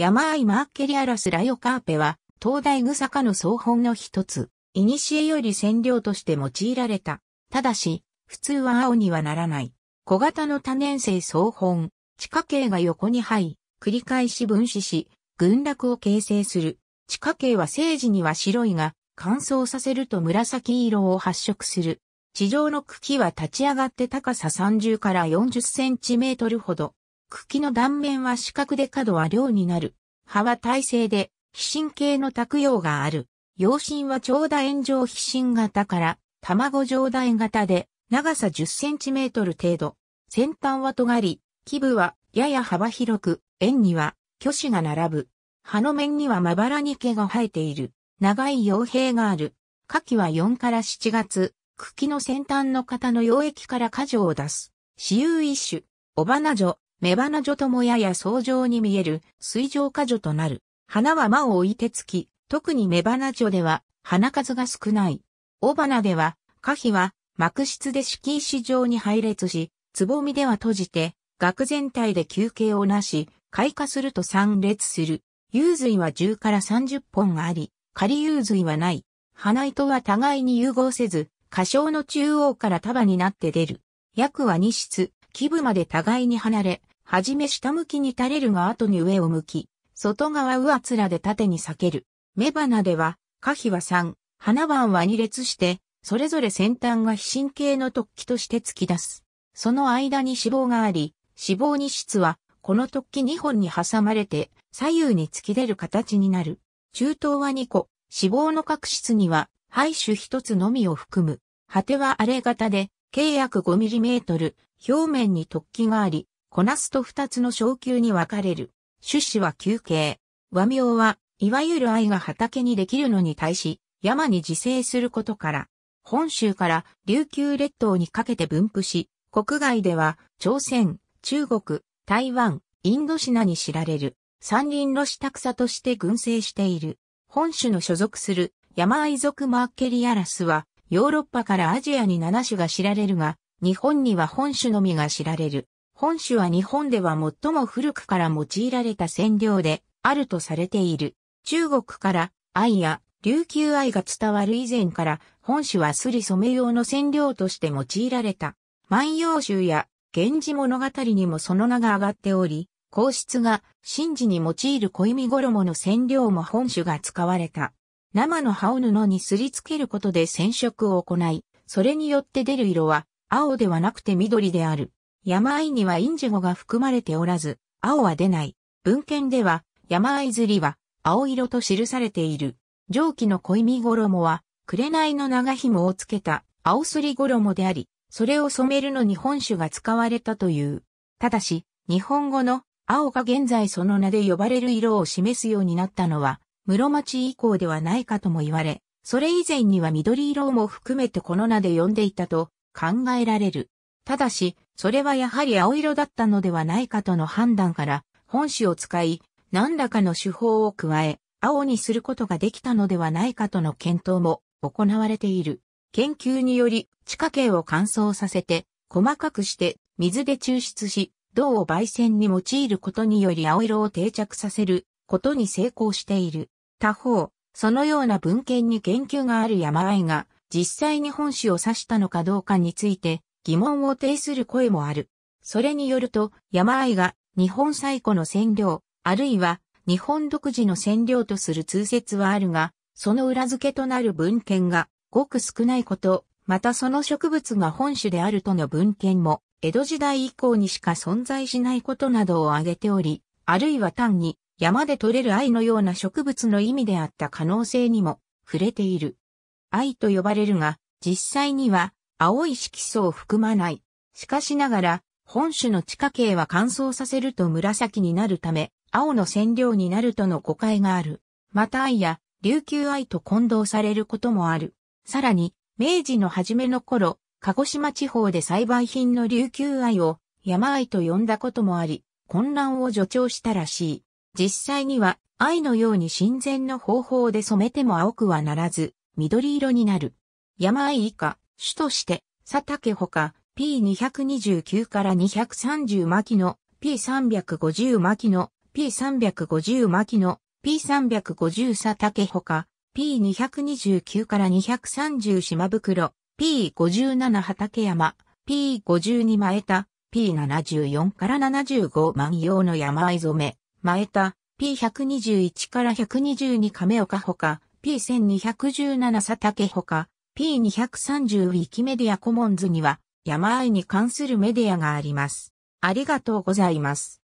山あいマーケリアラスラヨカーペは、東大草サの総本の一つ、古より染料として用いられた。ただし、普通は青にはならない。小型の多年生総本、地下茎が横に入り、繰り返し分子し、群落を形成する。地下茎は生時には白いが、乾燥させると紫色を発色する。地上の茎は立ち上がって高さ30から40センチメートルほど。茎の断面は四角で角は量になる。葉は耐性で、皮疹系の卓用がある。陽芯は長楕円状皮疹型から、卵状楕円型で、長さ10センチメートル程度。先端は尖り、基部はやや幅広く、円には巨子が並ぶ。葉の面にはまばらに毛が生えている。長い傭兵がある。夏季は4から7月、茎の先端の型の溶液から果樹を出す。私有一種、おばな女、目花女ともやや相乗に見える水上花女となる。花は間を置いてつき、特に目花女では花数が少ない。雄花では、花碑は幕室で敷石状に配列し、つぼみでは閉じて、額全体で休憩をなし、開花すると散列する。幽髄は10から30本あり、仮幽髄はない。花糸は互いに融合せず、花唱の中央から束になって出る。薬は2室、基部まで互いに離れ、はじめ下向きに垂れるが後に上を向き、外側上つらで縦に裂ける。雌花では、花皮は3、花瓣は2列して、それぞれ先端が非神経の突起として突き出す。その間に脂肪があり、脂肪に質は、この突起2本に挟まれて、左右に突き出る形になる。中東は2個、脂肪の角質には、排種1つのみを含む。果ては荒れ型で、計約 5mm、表面に突起があり、こなすと二つの昇級に分かれる。種子は休憩。和名は、いわゆる愛が畑にできるのに対し、山に自生することから、本州から琉球列島にかけて分布し、国外では朝鮮、中国、台湾、インドシナに知られる山林の下草として群生している。本種の所属する山愛族マーケリアラスはヨーロッパからアジアに7種が知られるが、日本には本種のみが知られる。本種は日本では最も古くから用いられた染料であるとされている。中国から藍や琉球藍が伝わる以前から本種はすり染め用の染料として用いられた。万葉集や源氏物語にもその名が上がっており、皇室が神事に用いる恋見衣の染料も本種が使われた。生の葉を布にすりつけることで染色を行い、それによって出る色は青ではなくて緑である。山あいにはインジゴが含まれておらず、青は出ない。文献では、山あいずりは、青色と記されている。蒸気の恋見衣は、紅の長紐をつけた青すり衣であり、それを染めるのに本種が使われたという。ただし、日本語の青が現在その名で呼ばれる色を示すようになったのは、室町以降ではないかとも言われ、それ以前には緑色も含めてこの名で呼んでいたと考えられる。ただし、それはやはり青色だったのではないかとの判断から、本紙を使い、何らかの手法を加え、青にすることができたのではないかとの検討も行われている。研究により、地下茎を乾燥させて、細かくして、水で抽出し、銅を焙煎に用いることにより青色を定着させることに成功している。他方、そのような文献に研究がある山あいが、実際に本紙を指したのかどうかについて、疑問を呈する声もある。それによると、山あいが日本最古の占領、あるいは日本独自の占領とする通説はあるが、その裏付けとなる文献がごく少ないこと、またその植物が本種であるとの文献も、江戸時代以降にしか存在しないことなどを挙げており、あるいは単に山で採れる愛のような植物の意味であった可能性にも触れている。愛と呼ばれるが、実際には青い色素を含まない。しかしながら、本種の地下茎は乾燥させると紫になるため、青の染料になるとの誤解がある。また愛や琉球愛と混同されることもある。さらに、明治の初めの頃、鹿児島地方で栽培品の琉球愛を山愛と呼んだこともあり、混乱を助長したらしい。実際には愛のように親善の方法で染めても青くはならず、緑色になる。山愛以下、主として、佐竹ほか、P229 から230巻の、P350 巻の、P350 巻の、P350 佐竹ほか、P229 から230島袋、P57 畑山、P52 前田、P74 から75万用の山藍染め、前田、P121 から122亀岡ほか、P1217 佐竹ほか、P230 ウィキメディアコモンズには山いに関するメディアがあります。ありがとうございます。